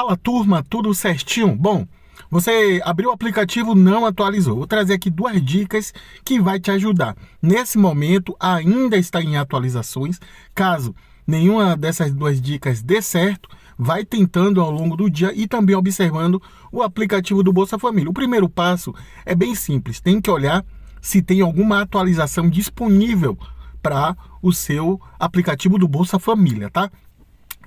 Fala turma, tudo certinho? Bom, você abriu o aplicativo, não atualizou. Vou trazer aqui duas dicas que vai te ajudar. Nesse momento ainda está em atualizações. Caso nenhuma dessas duas dicas dê certo, vai tentando ao longo do dia e também observando o aplicativo do Bolsa Família. O primeiro passo é bem simples, tem que olhar se tem alguma atualização disponível para o seu aplicativo do Bolsa Família, tá?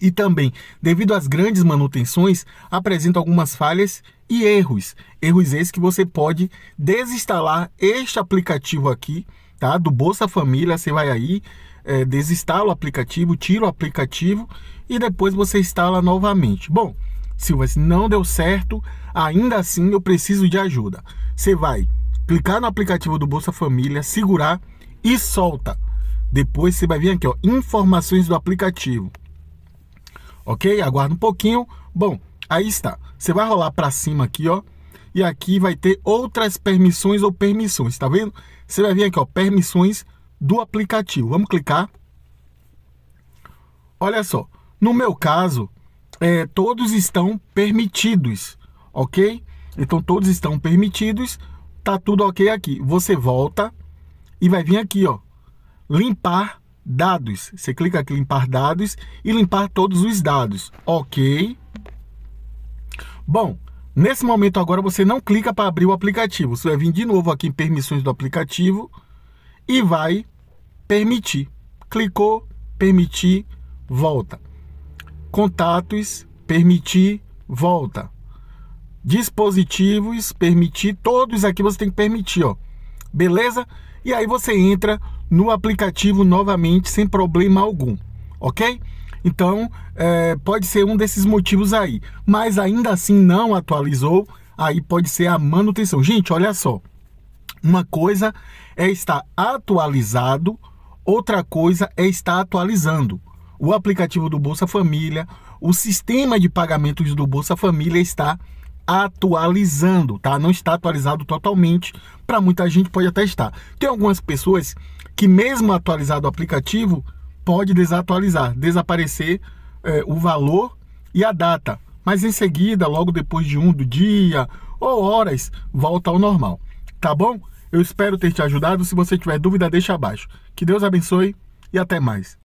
e também, devido às grandes manutenções, apresenta algumas falhas e erros. Erros esses que você pode desinstalar este aplicativo aqui, tá? Do Bolsa Família, você vai aí, é, desinstala o aplicativo, tira o aplicativo e depois você instala novamente. Bom, Silva, se não deu certo, ainda assim eu preciso de ajuda. Você vai clicar no aplicativo do Bolsa Família, segurar e solta. Depois você vai vir aqui, ó, informações do aplicativo ok? Aguarda um pouquinho. Bom, aí está. Você vai rolar para cima aqui, ó. E aqui vai ter outras permissões ou permissões, tá vendo? Você vai vir aqui, ó, permissões do aplicativo. Vamos clicar. Olha só, no meu caso, é, todos estão permitidos, ok? Então todos estão permitidos, tá tudo ok aqui. Você volta e vai vir aqui, ó, limpar dados. Você clica aqui em limpar dados e limpar todos os dados. Ok. Bom, nesse momento agora você não clica para abrir o aplicativo. Você vai vir de novo aqui em permissões do aplicativo e vai permitir. Clicou, permitir, volta. Contatos, permitir, volta. Dispositivos, permitir, todos aqui você tem que permitir, ó. Beleza? E aí você entra no aplicativo novamente sem problema algum, ok? Então, é, pode ser um desses motivos aí. Mas ainda assim não atualizou, aí pode ser a manutenção. Gente, olha só. Uma coisa é estar atualizado, outra coisa é estar atualizando. O aplicativo do Bolsa Família, o sistema de pagamentos do Bolsa Família está atualizado atualizando, tá? Não está atualizado totalmente. Para muita gente pode até estar. Tem algumas pessoas que mesmo atualizado o aplicativo pode desatualizar, desaparecer é, o valor e a data. Mas em seguida, logo depois de um do dia ou horas, volta ao normal. Tá bom? Eu espero ter te ajudado. Se você tiver dúvida, deixa abaixo. Que Deus abençoe e até mais.